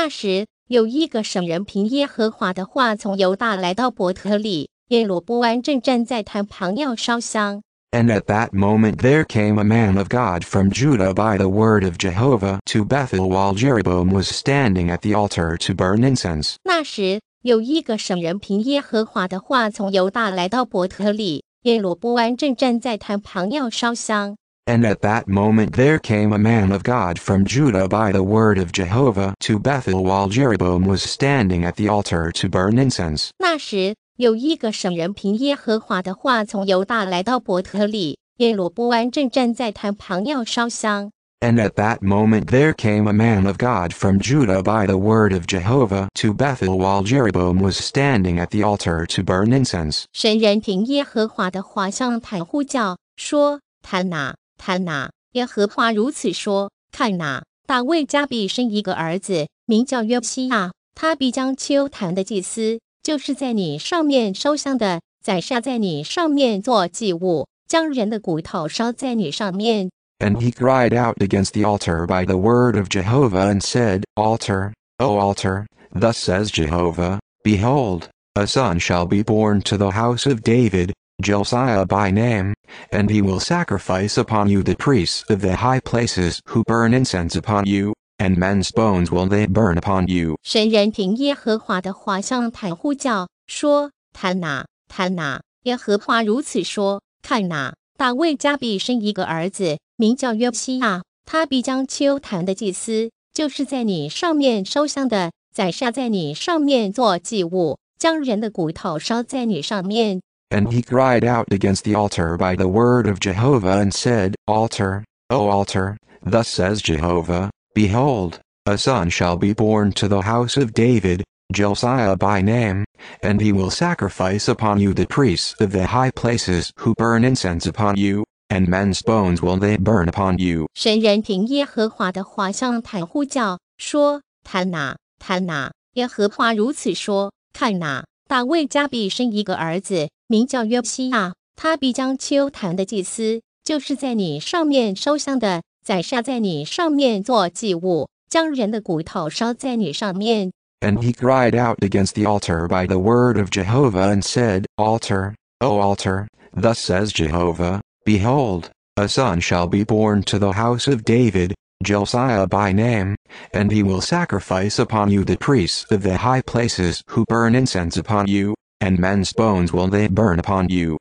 那时，有一个省人凭耶和华的话从犹大来到伯特利，耶罗波安正站在坛旁要烧香。And at that moment there came a man of God from Judah by the word of Jehovah to Bethel while Jeroboam was standing at the altar to burn incense. 那时有一个省人凭耶和华的话从犹大来到伯特利，耶罗波安正站在坛旁要烧香。and at that moment there came a man of God from Judah by the word of Jehovah to Bethel while Jeroboam was standing at the altar to burn incense. 那时，有一个省人凭耶和华的话从犹大来到伯特利，耶罗波安正站在坛旁要烧香。And at that moment there came a man of God from Judah by the word of Jehovah to Bethel while Jeroboam was standing at the altar to burn incense. 神人凭耶和华的话向坛呼叫说：“坛哪、啊！”看哪，耶和华如此说：看哪，大卫家必生一个儿子，名叫约西亚，他必将秋坛的祭司，就是在你上面烧香的，宰杀在你上面做祭物，将人的骨头烧在你上面。And he cried out against the altar by the word of Jehovah and said, Altar, O altar, thus says Jehovah, Behold, a son shall be born to the house of David, Josiah by name, and he will sacrifice upon you the priests of the high places who burn incense upon you, and men's bones will they burn upon you. 神人凭耶和华的话向坦呼叫，说，坦哪，坦哪，耶和华如此说，看哪，大卫加比生一个儿子，名叫约布希亚，他必将秋坦的祭司，就是在你上面烧香的宰杀，在你上面做祭物，将人的骨头烧在你上面。And he cried out against the altar by the word of Jehovah and said, Altar, O altar, thus says Jehovah, Behold, a son shall be born to the house of David, Josiah by name, and he will sacrifice upon you the priests of the high places who burn incense upon you, and men's bones will they burn upon you. 神人凭耶和华的话向坛呼叫说：“坛哪，坛哪！耶和华如此说：看哪，大卫家必生一个儿子，名叫约西亚，他必将秋坛的祭司，就是在你上面烧香的，宰杀在你上面做祭物，将人的骨头烧在你上面。And he cried out against the altar by the word of Jehovah and said, Altar, O altar, thus says Jehovah, Behold, a son shall be born to the house of David, Josiah by name, and he will sacrifice upon you the priests of the high places who burn incense upon you, and men's bones will they burn upon you.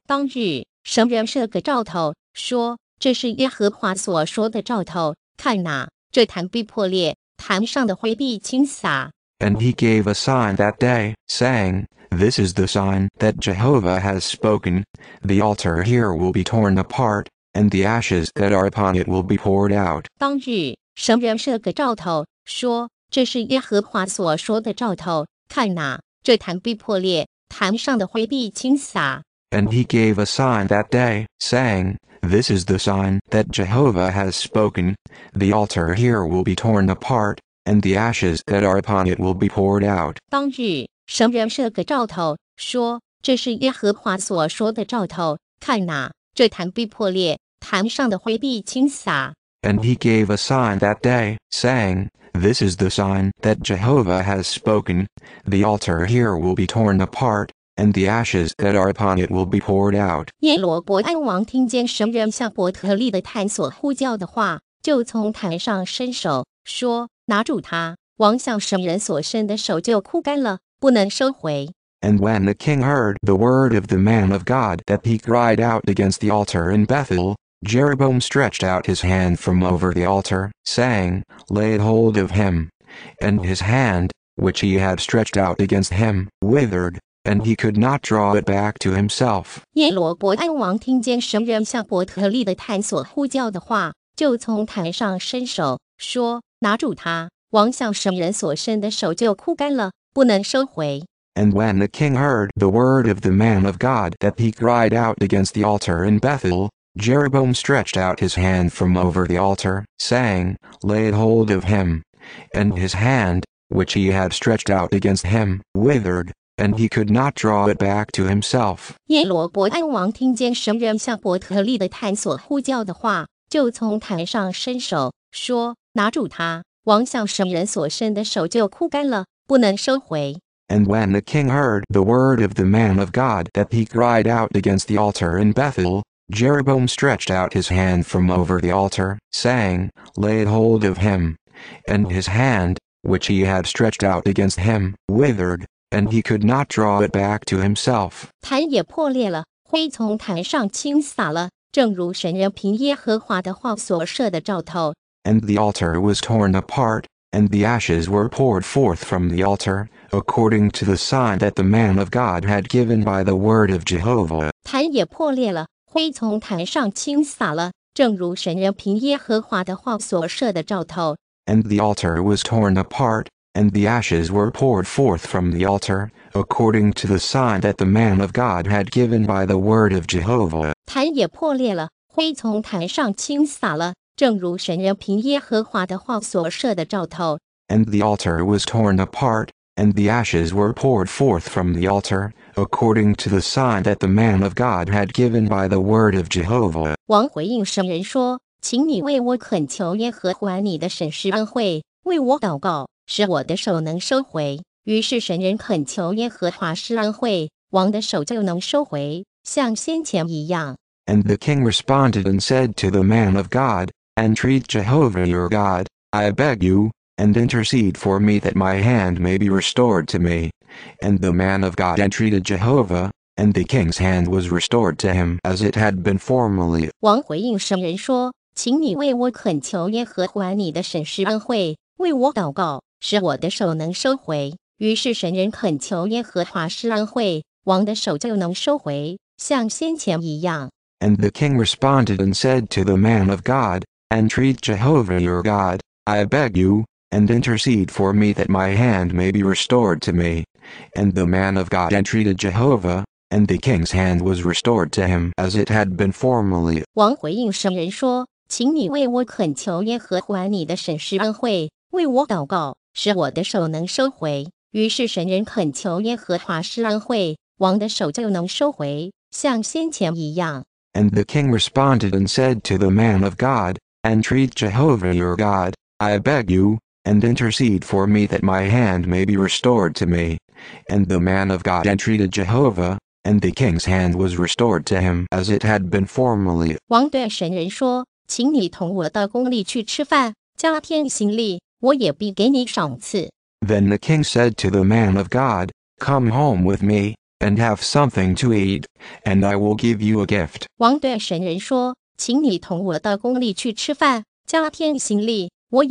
And he gave a sign that day, saying, This is the sign that Jehovah has spoken, the altar here will be torn apart, and the ashes that are upon it will be poured out。当日，神人设个兆头，说：“这是耶和华所说的兆头。看哪，这坛必破裂，坛上的灰必倾洒。” And he gave a sign that day, saying, This is the sign that Jehovah has spoken, the altar here will be torn apart, and the ashes that are upon it will be poured out. 盘上的灰必倾洒。And he gave a sign that day, saying, This is the sign that Jehovah has spoken, the altar here will be torn apart, and the ashes that are upon it will be poured out. 耶罗伯安王听见神人向伯特利的坛所呼叫的话，就从坛上伸手，说：“拿住他！”王向神人所伸的手就枯干了，不能收回。And when the king heard the word of the man of God that he cried out against the altar in Bethel, Jeroboam stretched out his hand from over the altar, saying, Lay hold of him. And his hand, which he had stretched out against him, withered, and he could not draw it back to himself. And when the king heard the word of the man of God that he cried out against the altar in Bethel, Jeroboam stretched out his hand from over the altar, saying, Lay hold of him. And his hand, which he had stretched out against him, withered, and he could not draw it back to himself. And when the king heard the word of the man of God that he cried out against the altar in Bethel, Jeroboam stretched out his hand from over the altar, saying, Lay hold of him. And his hand, which he had stretched out against him, withered, and he could not draw it back to himself. and the altar was torn apart, and the ashes were poured forth from the altar, according to the sign that the man of God had given by the word of Jehovah. 坛也破裂了，and the altar was torn apart, and the ashes were poured forth from the altar, according to the sign that the man of God had given by the word of Jehovah. And the altar was torn apart, and the ashes were poured forth from the altar, according to the sign that the man of God had given by the word of Jehovah. 王回应圣人说：“请你为我恳求耶和华你的神是安慰，为我祷告，使我的手能收回。”于是神人恳求耶和华施安慰，王的手就能收回，像先前一样。And the king responded and said to the man of God, Entreat Jehovah your God, I beg you, and intercede for me that my hand may be restored to me. And the man of God entreated Jehovah, and the king's hand was restored to him as it had been formerly. 王回应圣人说：“请你为我恳求耶和华你的神是恩惠，为我祷告，使我的手能收回。”于是神人恳求耶和华施恩惠，王的手就能收回，像先前一样。And the king responded and said to the man of God, Entreat Jehovah your God, I beg you, and intercede for me that my hand may be restored to me. And the man of God entreated Jehovah, and the king's hand was restored to him as it had been formerly. 王回应圣人说：“请你为我恳求耶和华你的神是安慰，为我祷告，使我的手能收回。”于是神人恳求耶和华是安慰，王的手就能收回，像先前一样。And the king responded and said to the man of God, Entreat Jehovah your God, I beg you, and intercede for me that my hand may be restored to me. And the man of God entreated Jehovah, and the king's hand was restored to him as it had been formerly. Then the king said to the man of God, Come home with me, and have something to eat, and I will give you a gift. 王对神人说：“请你同我到宫里去吃饭，加添行李，then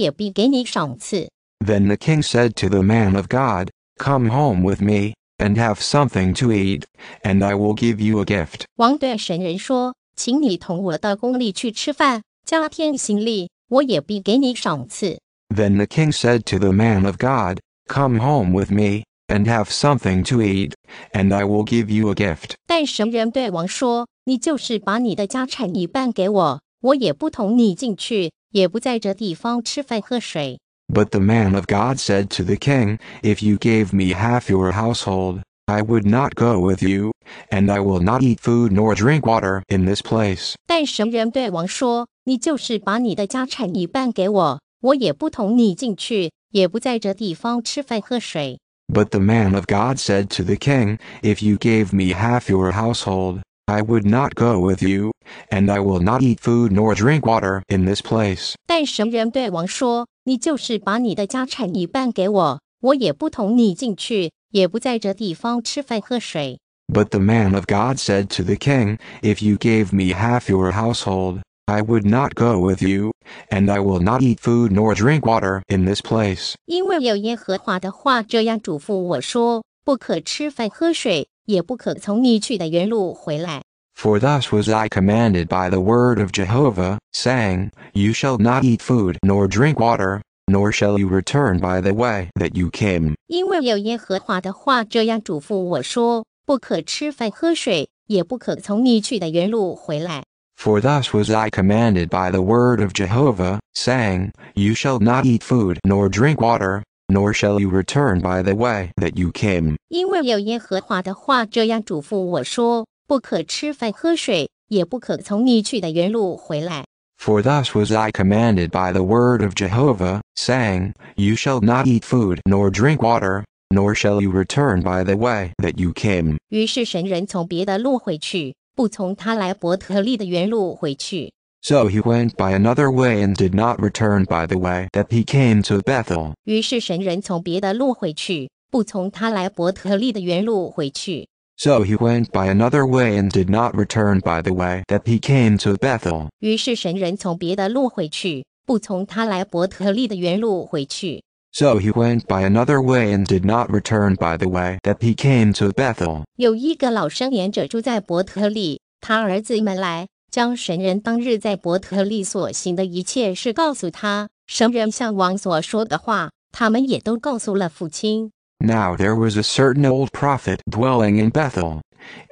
the king said to the man of God, Come home with me, and have something to eat, and I will give you a gift. 王对神人说：“请你同我到宫里去吃饭，加添行李，我也必给你赏赐。” Then the king said to the man of God, Come home with me, and have something to eat, and I will give you a gift. 但神人对王说：“你就是把你的家产一半给我，我也不同你进去，也不在这地方吃饭喝水。But the man of God said to the king, If you gave me half your household, I would not go with you, and I will not eat food nor drink water in this place. 但神人对王说：“你就是把你的家产一半给我，我也不同你进去，也不在这地方吃饭喝水。” But the man of God said to the king, If you gave me half your household, I would not go with you, and I will not eat food nor drink water in this place. 但神人对王说：“你就是把你的家产一半给我，我也不同你进去，也不在这地方吃饭喝水。” But the man of God said to the king, If you gave me half your household, I would not go with you, and I will not eat food nor drink water in this place. 因为有耶和华的话这样嘱咐我说：“不可吃饭喝水。”也不可从你去的原路回来。For thus was I commanded by the word of Jehovah, saying, You shall not eat food nor drink water, nor shall you return by the way that you came. 因为有耶和华的话这样嘱咐我说，不可吃饭喝水，也不可从你去的原路回来。For thus was I commanded by the word of Jehovah, saying, You shall not eat food nor drink water, nor shall you return by the way that you came. 因为有耶和华的话这样嘱咐我说：不可吃饭喝水，也不可从你去的原路回来。For thus was I commanded by the word of Jehovah, saying, You shall not eat food nor drink water, nor shall you return by the way that you came. 于是神人从别的路回去，不从他来伯特利的原路回去。so he went by another way and did not return by the way that he came to Bethel. 于是神人从别的路回去，不从他来伯特利的原路回去。So he went by another way and did not return by the way that he came to Bethel. 于是神人从别的路回去，不从他来伯特利的原路回去。So he went by another way and did not return by the way that he came to Bethel. 有一个老生言者住在伯特利，他儿子们来将神人当日在伯特利所行的一切事告诉他。神人向王所说的话，他们也都告诉了父亲。Now there was a certain old prophet dwelling in Bethel,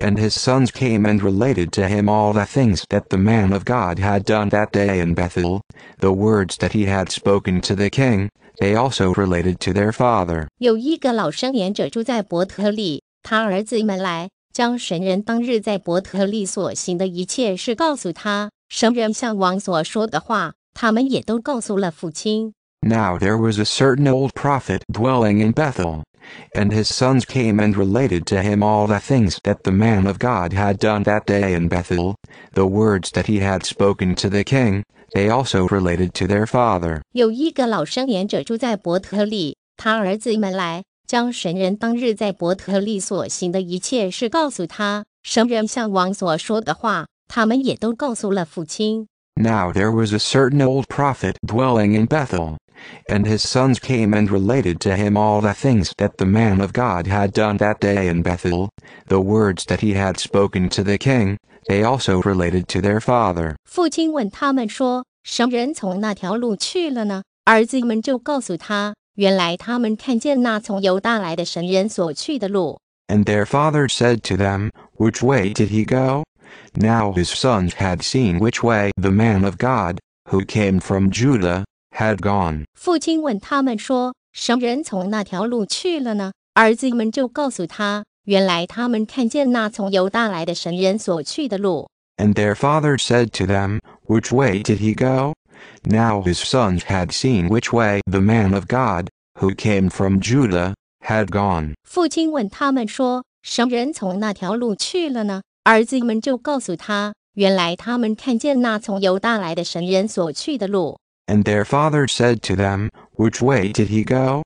and his sons came and related to him all the things that the man of God had done that day in Bethel, the words that he had spoken to the king. They also related to their father. 有一个老生言者住在伯特利，他儿子们来将神人当日在伯特利所行的一切事告诉他。神人向王所说的话，他们也都告诉了父亲。Now there was a certain old prophet dwelling in Bethel, and his sons came and related to him all the things that the man of God had done that day in Bethel, the words that he had spoken to the king. They also related to their father. 有一个老生言者住在伯特利，他儿子们来将神人当日在伯特利所行的一切事告诉他。神人向王所说的话，他们也都告诉了父亲。Now there was a certain old prophet dwelling in Bethel, and his sons came and related to him all the things that the man of God had done that day in Bethel, the words that he had spoken to the king, they also related to their father. 父亲问他们说：“什么人从那条路去了呢？”儿子们就告诉他，原来他们看见那从犹大来的神人所去的路。And their father said to them, Which way did he go? Now his sons had seen which way the man of God, who came from Judah, had gone. 父亲问他们说：“什么人从那条路去了呢？”儿子们就告诉他，原来他们看见那从犹大来的神人所去的路。And their father said to them, Which way did he go? Now his sons had seen which way the man of God, who came from Judah, had gone. 父亲问他们说：“什么人从那条路去了呢？”儿子们就告诉他，原来他们看见那从犹大来的神人所去的路。And their father said to them, Which way did he go?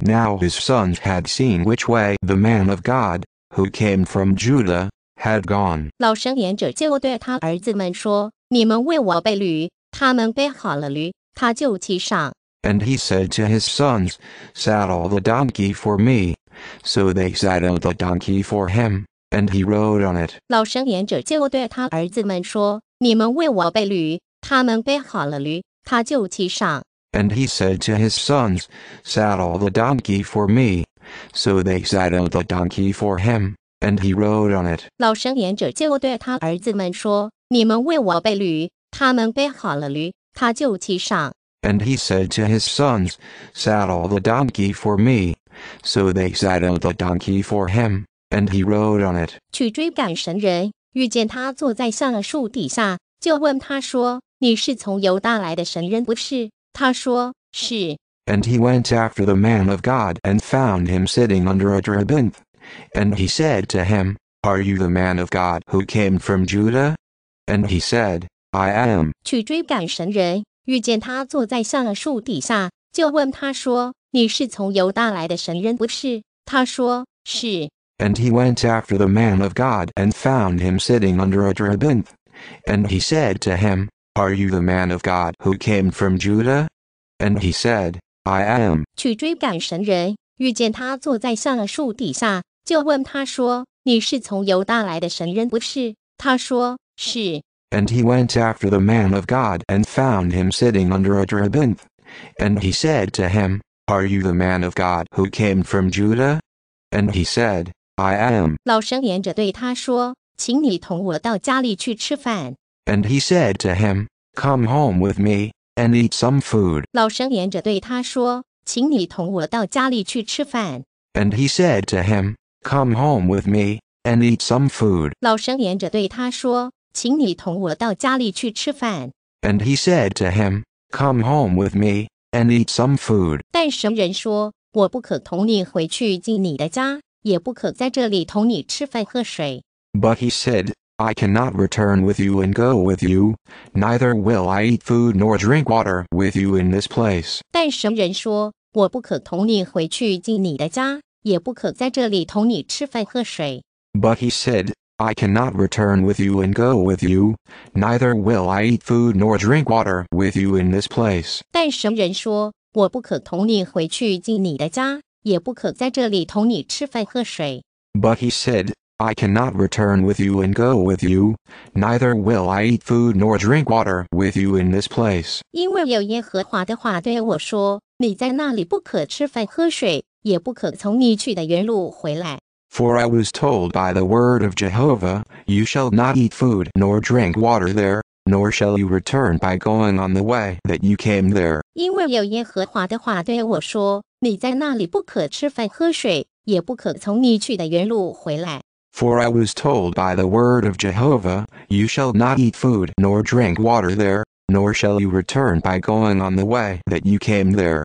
Now his sons had seen which way the man of God, who came from Judah, had gone. 老生言者就对他儿子们说：“你们为我背驴，他们背好了驴，他就骑上。And he said to his sons, Saddle the donkey for me. So they saddled the donkey for him, and he rode on it. 老生言者就对他儿子们说：“你们为我背驴。”他们背好了驴，他就骑上。And he said to his sons, Saddle the donkey for me. So they saddled the donkey for him, and he rode on it. 老生言者就对他儿子们说：“你们为我背驴。”他们背好了驴，他就骑上。And he said to his sons, Saddle the donkey for me. So they saddled the donkey for him, and he rode on it. 去追赶神人，遇见他坐在橡树底下，就问他说：“你是从犹大来的神人不是？”他说：“是。” And he went after the man of God and found him sitting under a terebinth. And he said to him, Are you the man of God who came from Judah? And he said, I am 去追赶神人，遇见他坐在橡树底下，就问他说：“你是从犹大来的神人不是？”他说：“是。” And he went after the man of God and found him sitting under a terebinth. And he said to him, Are you the man of God who came from Judah? And he said, I am. 去追赶神人，遇见他坐在橡树底下，就问他说：“你是从犹大来的神人不是？”他说：“是。” And he went after the man of God and found him sitting under a terebinth. And he said to him, Are you the man of God who came from Judah? And he said, I am. and he said to him, Come home with me and eat some food. and he said to him, Come home with me and eat some food. 老生沿着对他说，and he said to him, "Come home with me and eat some food." 但神人说：“我不可同你回去进你的家，也不可在这里同你吃饭喝水。” But he said, I cannot return with you and go with you, neither will I eat food nor drink water with you in this place. But he said, I cannot return with you and go with you, neither will I eat food nor drink water with you in this place. 但神人说，我不可同你回去进你的家，也不可在这里同你吃饭喝水。But he said, I cannot return with you and go with you, neither will I eat food nor drink water with you in this place. 因为有耶和华的话对我说：“你在那里不可吃饭喝水，也不可从你去的原路回来。” For I was told by the word of Jehovah, You shall not eat food nor drink water there, nor shall you return by going on the way that you came there. 因为有耶和华的话对我说：“你在那里不可吃饭喝水，也不可从你去的原路回来。” For I was told by the word of Jehovah, You shall not eat food nor drink water there, nor shall you return by going on the way that you came there.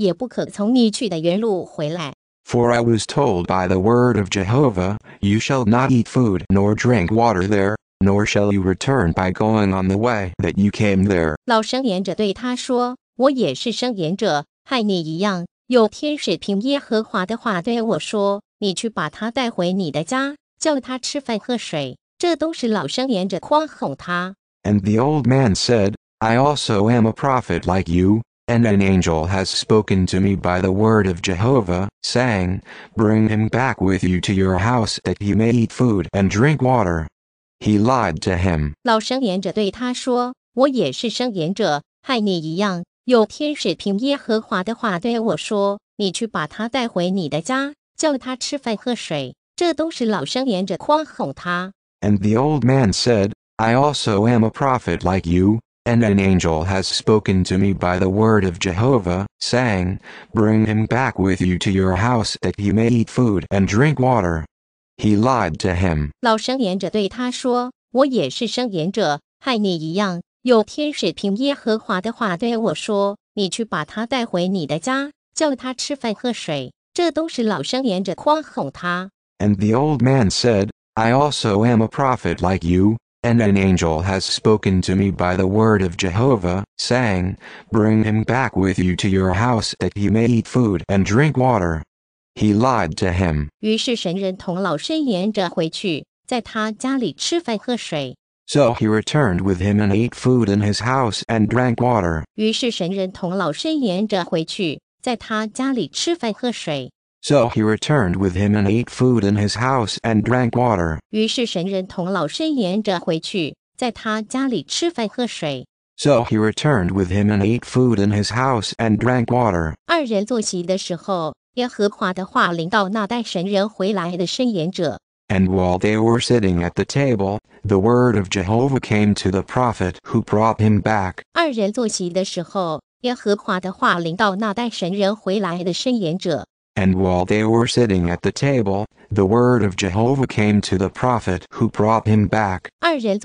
也不可从你去的原路回来。For I was told by the word of Jehovah, You shall not eat food nor drink water there, nor shall you return by going on the way that you came there. 老生言者对他说：“我也是生言者，和你一样。有天使凭耶和华的话对我说：‘你去把他带回你的家，叫他吃饭喝水。’这都是老生言者宽哄他。” And the old man said, I also am a prophet like you. And an angel has spoken to me by the word of Jehovah, saying, Bring him back with you to your house that he may eat food and drink water. He lied to him. And the old man said, I also am a prophet like you. And an angel has spoken to me by the word of Jehovah, saying, Bring him back with you to your house that he may eat food and drink water. He lied to him. 老生言者对他说：“我也是生言者，和你一样。有天使凭耶和华的话对我说：你去把他带回你的家，叫他吃饭喝水。这都是老生言者诓哄他。” And the old man said, I also am a prophet like you, and an angel has spoken to me by the word of Jehovah, saying, Bring him back with you to your house that he may eat food and drink water. He lied to him. 于是神人同老申言着回去，在他家里吃饭喝水。So he returned with him and ate food in his house and drank water. So he returned with him and ate food in his house and drank water. So he returned with him and ate food in his house and drank water. and while they were sitting at the table, the word of Jehovah came to the prophet who brought him back. And while they were sitting at the table, the word of Jehovah came to the prophet who brought him back. And while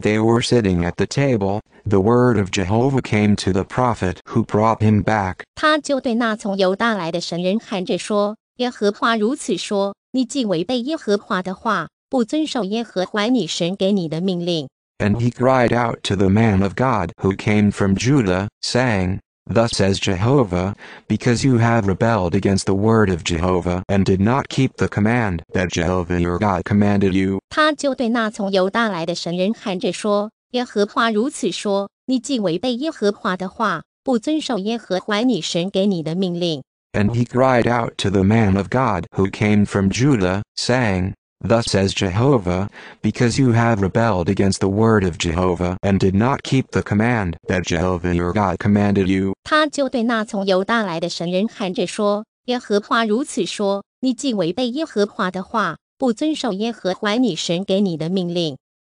they were sitting at the table, the word of Jehovah came to the prophet who brought him back. 他就对那从犹大来的神人喊着说：“耶和华如此说：你既违背耶和华的话，不遵守耶和华你神给你的命令，and he cried out to the man of God who came from Judah, saying, Thus says Jehovah, because you have rebelled against the word of Jehovah and did not keep the command that Jehovah your God commanded you. 他就对那从犹大来的神人喊着说：“耶和华如此说，你既违背耶和华的话，不遵守耶和华你神给你的命令。” And he cried out to the man of God who came from Judah, saying, Thus says Jehovah, because you have rebelled against the word of Jehovah and did not keep the command that Jehovah your God commanded you.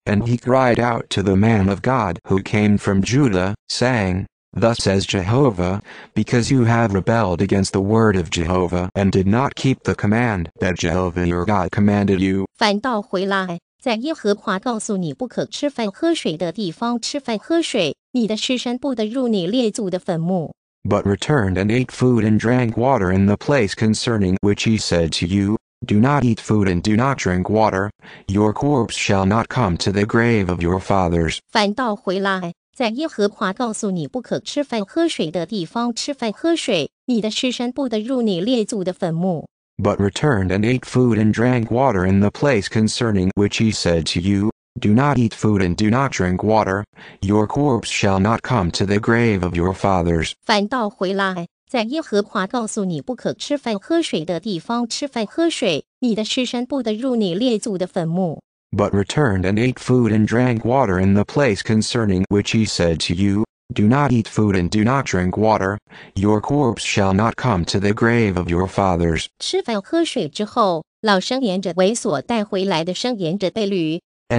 And he cried out to the man of God who came from Judah, saying, Thus says Jehovah, because you have rebelled against the word of Jehovah and did not keep the command that Jehovah your God commanded you. 反倒回来，在耶和华告诉你不可吃饭喝水的地方吃饭喝水，你的尸身不得入你列祖的坟墓。But returned and ate food and drank water in the place concerning which he said to you, Do not eat food and do not drink water, your corpse shall not come to the grave of your fathers. 反倒回来。在耶和华告诉你不可吃饭喝水的地方吃饭喝水，你的尸身不得入你列祖的坟墓。But returned and ate food and drank water in the place concerning which he said to you, Do not eat food and do not drink water, your corpse shall not come to the grave of your fathers. 反倒回来，在耶和华告诉你不可吃饭喝水的地方吃饭喝水，你的尸身不得入你列祖的坟墓。but returned and ate food and drank water in the place concerning which he said to you, Do not eat food and do not drink water, your corpse shall not come to the grave of your fathers. and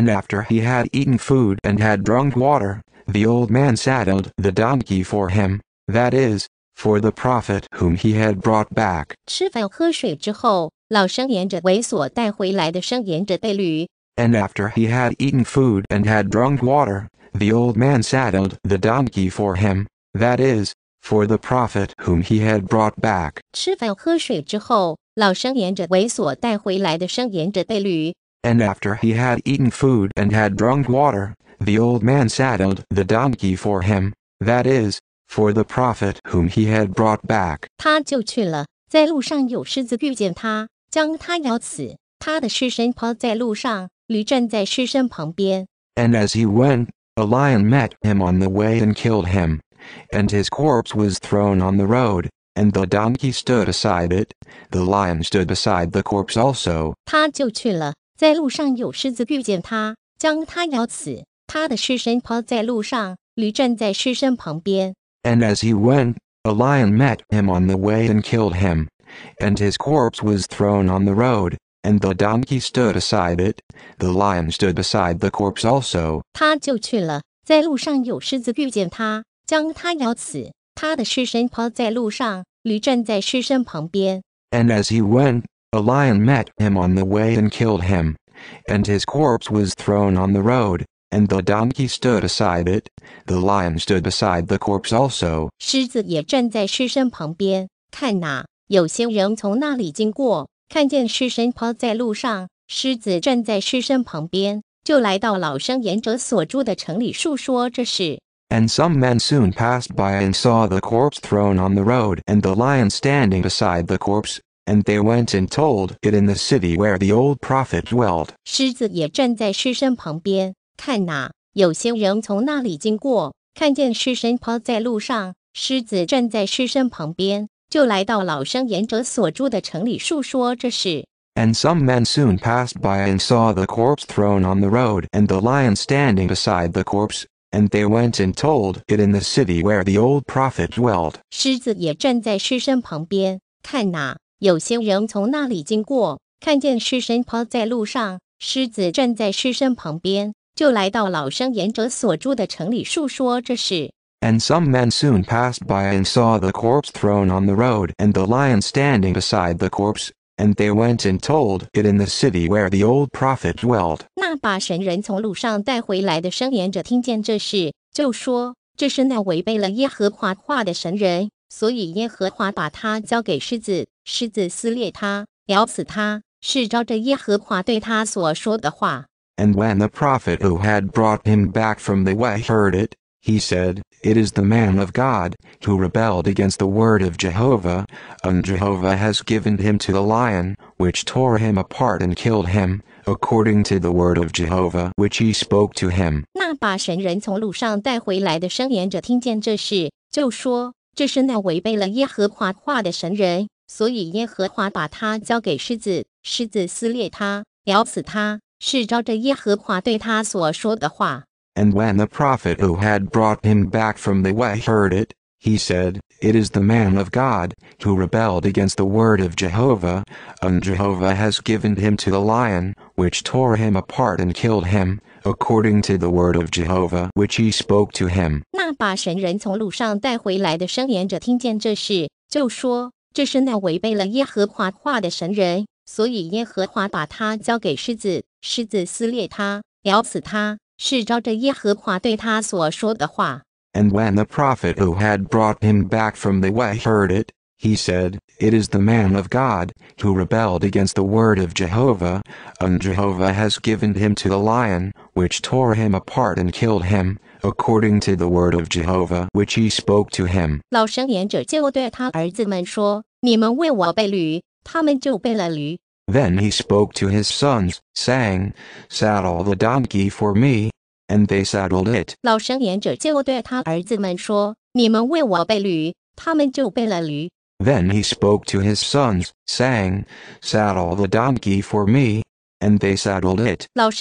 after he had eaten food and had drunk water, the old man saddled the donkey for him, that is, for the prophet whom he had brought back and after he had eaten food and had drunk water, the old man saddled the donkey for him, that is, for the prophet whom he had brought back. and after he had eaten food and had drunk water, the old man saddled the donkey for him, that is, for the prophet whom he had brought back. 驴站在狮身旁边。And as he went, a lion met him on the way and killed him, and his corpse was thrown on the road, and the donkey stood beside it, the lion stood beside the corpse also. 他就去了，在路上有狮子遇见他，将他咬死，他的尸身抛在路上，驴站在尸身旁边。And as he went, a lion met him on the way and killed him, and his corpse was thrown on the road, and the donkey stood beside it, the lion stood beside the corpse also. 他就去了，在路上有狮子遇见他，将他咬死。他的尸身抛在路上，驴站在尸身旁边。And as he went, a lion met him on the way and killed him, and his corpse was thrown on the road. And the donkey stood beside it, the lion stood beside the corpse also. 狮子也站在尸身旁边。看哪，有些人从那里经过。看见尸身抛在路上，狮子站在尸身旁边，就来到老生言者所住的城里述说这事。And some men soon passed by and saw the corpse thrown on the road and the lion standing beside the corpse, and they went and told it in the city where the old prophet dwelt。狮子也站在尸身旁边，看哪，有些人从那里经过，看见尸身抛在路上，狮子站在尸身旁边。就来到老生言者所住的城里述说这事。And some men soon passed by and saw the corpse thrown on the road and the lion standing beside the corpse. And they went and told it in the city where the old prophet dwelt. 狮子也站在尸身旁边。看哪，有些人从那里经过，看见尸身抛在路上，狮子站在尸身旁边，就来到老生言者所住的城里述说这事。and some men soon passed by and saw the corpse thrown on the road and the lion standing beside the corpse, and they went and told it in the city where the old prophet dwelt. And when the prophet who had brought him back from the way heard it, he said, It is the man of God, who rebelled against the word of Jehovah, and Jehovah has given him to the lion, which tore him apart and killed him, according to the word of Jehovah which he spoke to him. 那把神人从路上带回来的生言者听见这事，就说：“这是那违背了耶和华话的神人，所以耶和华把他交给狮子，狮子撕裂他，咬死他，是照着耶和华对他所说的话。” And when the prophet who had brought him back from the way heard it, he said, It is the man of God, who rebelled against the word of Jehovah, and Jehovah has given him to the lion, which tore him apart and killed him, according to the word of Jehovah which he spoke to him. 是照着耶和华对他所说的话。And when the prophet who had brought him back from the way heard it, he said, It is the man of God, who rebelled against the word of Jehovah, and Jehovah has given him to the lion, which tore him apart and killed him, according to the word of Jehovah which he spoke to him. 老生言者就对他儿子们说：“你们为我背驴，他们就背了驴。then he spoke to his sons, saying, Saddle the donkey for me. And they saddled it. 老生言者就对他儿子们说：“你们为我备驴。”他们就备了驴。Then he spoke to his sons, saying, Saddle the donkey for me. And they saddled it. Then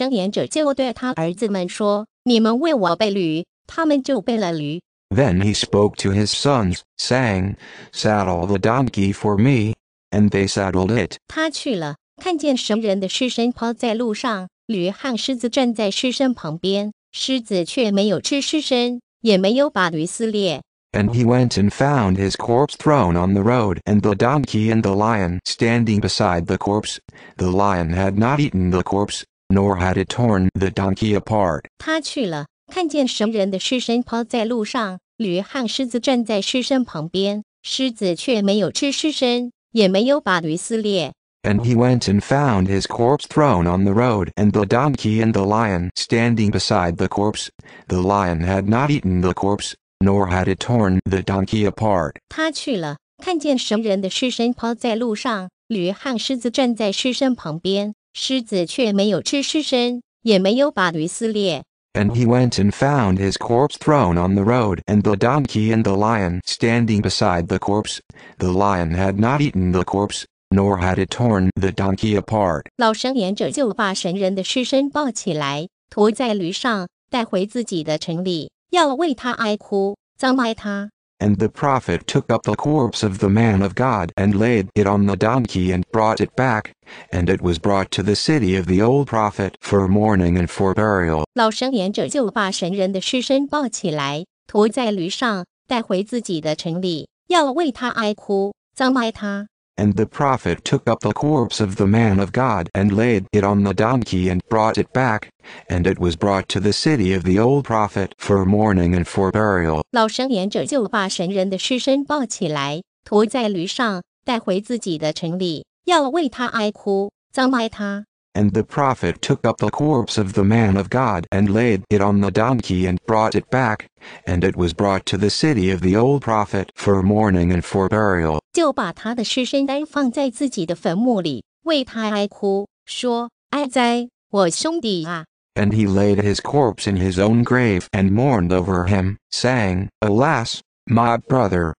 he spoke to his sons, saying, Saddle the donkey for me and they saddled it. 他去了，看见神人的尸身抛在路上，驴和狮子站在尸身旁边，狮子却没有吃尸身，也没有把驴撕裂。And he went and found his corpse thrown on the road, and the donkey and the lion standing beside the corpse. The lion had not eaten the corpse, nor had it torn the donkey apart. 他去了，看见神人的尸身抛在路上，驴和狮子站在尸身旁边，狮子却没有吃尸身，也没有把驴撕裂。And he went and found his corpse thrown on the road, and the donkey and the lion standing beside the corpse. The lion had not eaten the corpse, nor had it torn the donkey apart. 他去了，看见神人的尸身抛在路上，驴和狮子站在尸身旁边，狮子却没有吃尸身，也没有把驴撕裂。and he went and found his corpse thrown on the road and the donkey and the lion standing beside the corpse. The lion had not eaten the corpse, nor had it torn the donkey apart. 老神言者就把神人的尸身抱起来，驮在驴上，带回自己的城里，要为他哀哭，葬拜他。and the prophet took up the corpse of the man of God and laid it on the donkey and brought it back, and it was brought to the city of the old prophet for mourning and for burial. 老生言者就把神人的尸身抱起来，驮在驴上，带回自己的城里，要为他哀哭，葬拜他。and the prophet took up the corpse of the man of God and laid it on the donkey and brought it back, and it was brought to the city of the old prophet for mourning and for burial. 老生言者就把神人的尸身抱起来，驮在驴上，带回自己的城里，要为他哀哭，葬拜他。and the prophet took up the corpse of the man of God and laid it on the donkey and brought it back, and it was brought to the city of the old prophet for mourning and for burial. 就把他的尸身安放在自己的坟墓里，为他哀哭，说：“哀哉，我兄弟啊！” And he laid his corpse in his own grave and mourned over him, saying, Alas, my brother!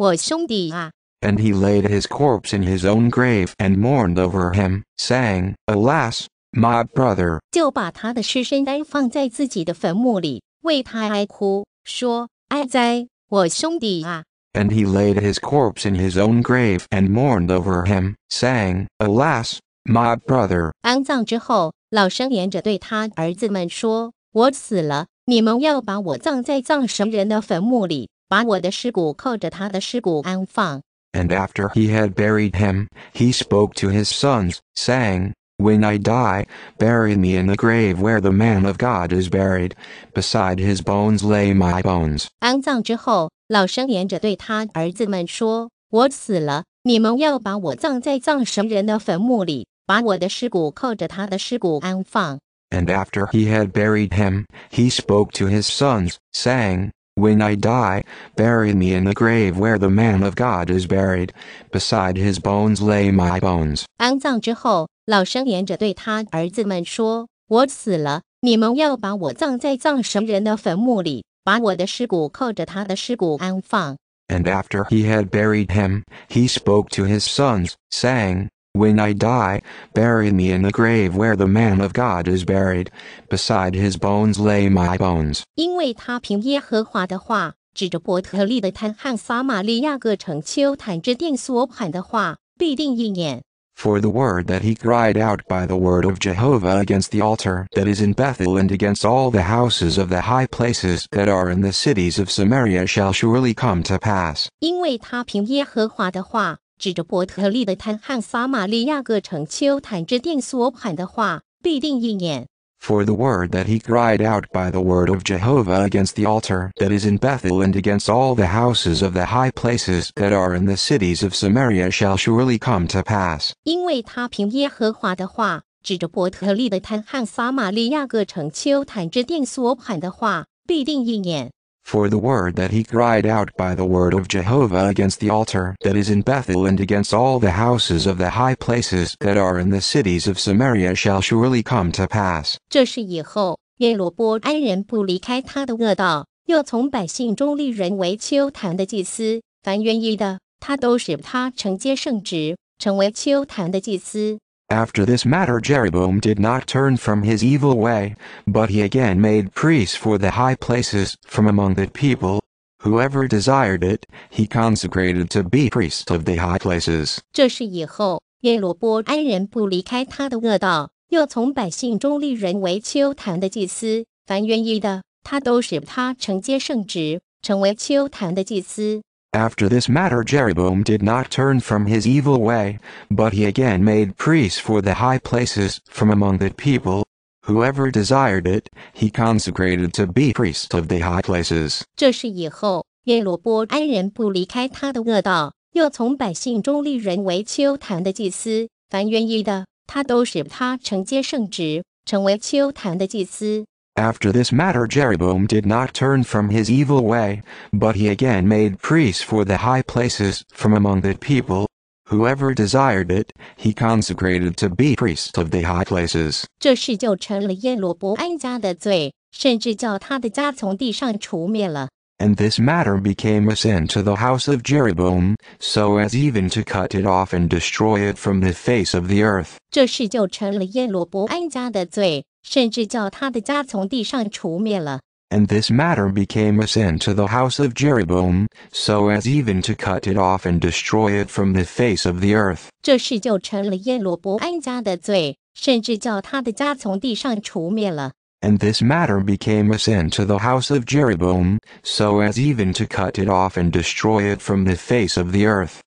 我兄弟啊。And he laid his corpse in his own grave and mourned over him, saying, Alas, my brother. 就把他的尸身安放在自己的坟墓里，为他哀哭，说：哀哉，我兄弟啊。And he laid his corpse in his own grave and mourned over him, saying, Alas, my brother. 安葬之后，老生连着对他儿子们说：“我死了，你们要把我葬在葬神人的坟墓里。”把我的尸骨扣着他的尸骨安放。And after he had buried him, he spoke to his sons, saying, When I die, bury me in the grave where the man of God is buried. Beside his bones lay my bones. 安葬之后，老生沿着对他儿子们说：“我死了，你们要把我葬在葬神人的坟墓里，把我的尸骨扣着他的尸骨安放。” And after he had buried him, he spoke to his sons, saying, when I die, bury me in the grave where the man of God is buried. Beside his bones lay my bones. 安葬之后，老生沿着对他儿子们说：“我死了，你们要把我葬在藏神人的坟墓里，把我的尸骨扣着他的尸骨安放。” And after he had buried him, he spoke to his sons, saying, when I die, bury me in the grave where the man of God is buried. Beside his bones lay my bones. 因为他凭耶和华的话，指着伯特利的滩和撒玛利亚各城丘坛之殿所喊的话，必定应验。For the word that he cried out by the word of Jehovah against the altar that is in Bethel and against all the houses of the high places that are in the cities of Samaria shall surely come to pass. 因为他凭耶和华的话。指着伯特利的坛和撒玛利亚各城丘坛之殿所喊的话，必定应验。For the word that he cried out by the word of Jehovah against the altar that is in Bethel and against all the houses of the high places that are in the cities of Samaria shall surely come to pass。因为他凭耶和华的话，指着伯特利的坛和撒玛利亚各城丘坛之殿所喊的话，必定应验。For the word that he cried out by the word of Jehovah against the altar that is in Bethel and against all the houses of the high places that are in the cities of Samaria shall surely come to pass. pass。这是以后耶罗波安人不离开他的恶道，又从百姓中立人为秋坛的祭司，凡愿意的，他都使他承接圣职，成为秋坛的祭司。after this matter Jeroboam did not turn from his evil way, but he again made priests for the high places from among the people, Whoever desired it, he consecrated to be priest of the high places. 这是以后耶罗波安人不离开他的恶道，又从百姓中立人为丘坛的祭司，凡愿意的，他都使他承接圣职，成为丘坛的祭司。after this matter Jeroboam did not turn from his evil way, but he again made priests for the high places from among the people. Whoever desired it, he consecrated to be priests of the high places. 这是以后耶罗波安人不离开他的恶道，又从百姓中立人为丘坛的祭司，凡愿意的，他都使他承接圣职，成为丘坛的祭司。after this matter Jeroboam did not turn from his evil way, but he again made priests for the high places from among the people, Whoever desired it, he consecrated to be priest of the high places. 这事就成了耶罗伯安家的罪，甚至叫他的家从地上除灭了。And this matter became a sin to the house of Jeroboam, so as even to cut it off and destroy it from the face of the earth. 这事就成了耶罗伯安家的罪，甚至叫他的家从地上除灭了。And this matter became a sin to the house of Jeroboam, so as even to cut it off and destroy it from the face of the earth. 这事就成了耶罗伯安家的罪，甚至叫他的家从地上除灭了。And this matter became a sin to the house of Jeroboam, so as even to cut it off and destroy it from the face of the earth.